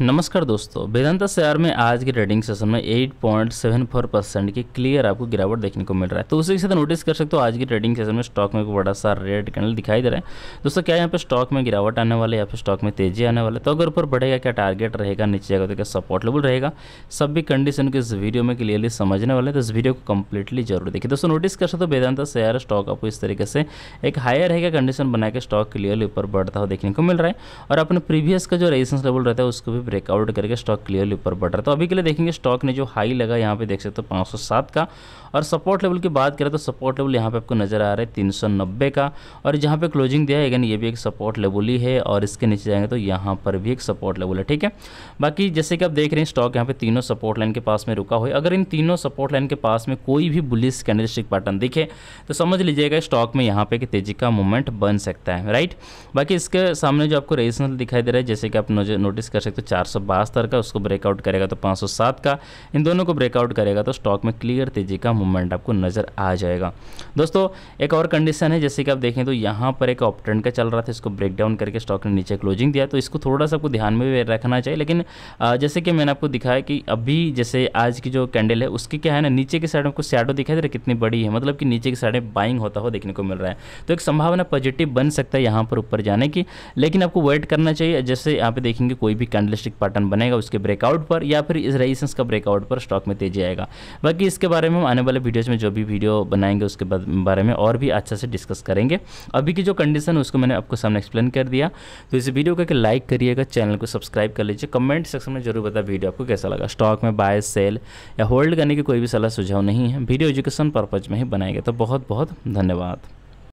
नमस्कार दोस्तों वेदांता शेयर में आज के ट्रेडिंग सेशन में 8.74 परसेंट की क्लियर आपको गिरावट देखने को मिल रहा है तो उसी के साथ नोटिस कर सकते हो आज के ट्रेडिंग सेशन में स्टॉक में एक बड़ा सा रेड कैंडल दिखाई दे रहा है दोस्तों क्या यहाँ पे स्टॉक में गिरावट आने वाले या फिर स्टॉक में तेजी आने वाले तो अगर ऊपर बढ़ेगा क्या टारगेट रहेगा नीचे जाएगा तो क्या सपोर्ट रहेगा सब भी कंडीशन को इस वीडियो में क्लियरली समझने वाले तो इस वीडियो को कंप्लीटली जरूर देखिए दोस्तों नोटिस कर सकते हो वेदांता शेयर स्टॉक आपको इस तरीके से एक हायर रहेगा कंडीशन बना के स्टॉक क्लियरली ऊपर बढ़ता हुआ देखने को मिल रहा है और अपने प्रीवियस का जो रेजिस्टेंस लेवल रहता है उसको भी ब्रेकआउट करके स्टॉक क्लियरली ऊपर बढ़ रहा है तो अभी के लिए देखेंगे स्टॉक ने जो हाई लगा यहाँ पे देख सकते हो तो 507 का और सपोर्ट लेवल की बात करें तो सपोर्ट लेवल यहाँ पे आपको नजर आ रहा है 390 का और जहाँ पे क्लोजिंग दिया है अगेन ये भी एक सपोर्ट लेवल ही है और इसके नीचे जाएंगे तो यहाँ पर भी एक सपोर्ट लेवल है ठीक है बाकी जैसे कि आप देख रहे हैं स्टॉक यहाँ पे तीनों सपोर्ट लाइन के पास में रुका हुआ है अगर इन तीनों सपोर्ट लाइन के पास में कोई भी बुलिस कैंडलस्टिक पैटर्न दिखे तो समझ लीजिएगा स्टॉक में यहाँ पे तेजी का मूवमेंट बन सकता है राइट बाकी इसके सामने जो आपको रेजिस्टेंस दिखाई दे रहा है जैसे कि आप नोटिस कर सकते हो चार का उसको ब्रेकआउट करेगा तो पाँच का इन दोनों को ब्रेकआउट करेगा तो स्टॉक में क्लियर तेजी का मूवमेंट आपको नज़र आ जाएगा दोस्तों एक और कंडीशन है जैसे कि आप देखें तो यहाँ पर एक ऑप ट्रेंड का चल रहा था इसको डाउन करके स्टॉक ने नीचे क्लोजिंग दिया तो इसको थोड़ा सा आपको ध्यान में भी रखना चाहिए लेकिन जैसे कि मैंने आपको दिखाया कि अभी जैसे आज की जो कैंडल है उसकी क्या है ना नीचे की साइड कुछ शैडो दिखाई दे रहा है कितनी बड़ी है मतलब कि नीचे की साइड में बाइंग होता हुआ हो देखने को मिल रहा है तो एक संभावना पॉजिटिव बन सकता है यहाँ पर ऊपर जाने की लेकिन आपको वेट करना चाहिए जैसे यहाँ पे देखेंगे कोई भी कैंडल बेरिस्टिक पैटर्न बनेगा उसके ब्रेकआउट पर या फिर इस रेजिस्टेंस का ब्रेकआउट पर स्टॉक में तेजी आएगा बाकी इसके बारे में हम आने वाले वीडियोज़ में जो भी वीडियो बनाएंगे उसके बारे में और भी अच्छा से डिस्कस करेंगे अभी की जो कंडीशन उसको मैंने आपको सामने एक्सप्लेन कर दिया तो इस वीडियो को लाइक करिएगा चैनल को सब्सक्राइब कर लीजिए कमेंट सेक्शन में जरूर बताया वीडियो आपको कैसा लगा स्टॉक में बाय सेल या होल्ड करने की कोई भी सलाह सुझाव नहीं है वीडियो एजुकेशन पर्पज में ही बनाएगा तो बहुत बहुत धन्यवाद